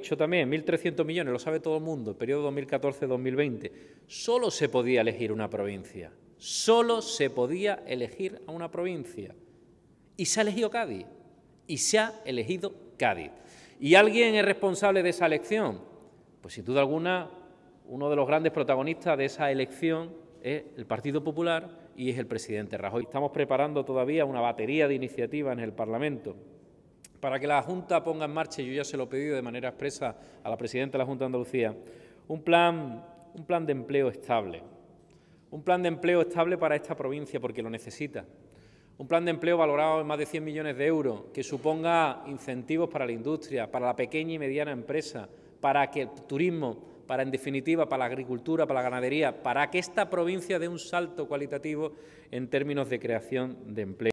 dicho también, 1.300 millones, lo sabe todo el mundo, el periodo 2014-2020, solo se podía elegir una provincia, solo se podía elegir a una provincia. Y se ha elegido Cádiz, y se ha elegido Cádiz. ¿Y alguien es responsable de esa elección? Pues sin duda alguna, uno de los grandes protagonistas de esa elección es el Partido Popular y es el presidente Rajoy. Estamos preparando todavía una batería de iniciativas en el Parlamento para que la Junta ponga en marcha, y yo ya se lo he pedido de manera expresa a la presidenta de la Junta de Andalucía, un plan, un plan de empleo estable, un plan de empleo estable para esta provincia porque lo necesita, un plan de empleo valorado en más de 100 millones de euros que suponga incentivos para la industria, para la pequeña y mediana empresa, para que el turismo, para en definitiva, para la agricultura, para la ganadería, para que esta provincia dé un salto cualitativo en términos de creación de empleo.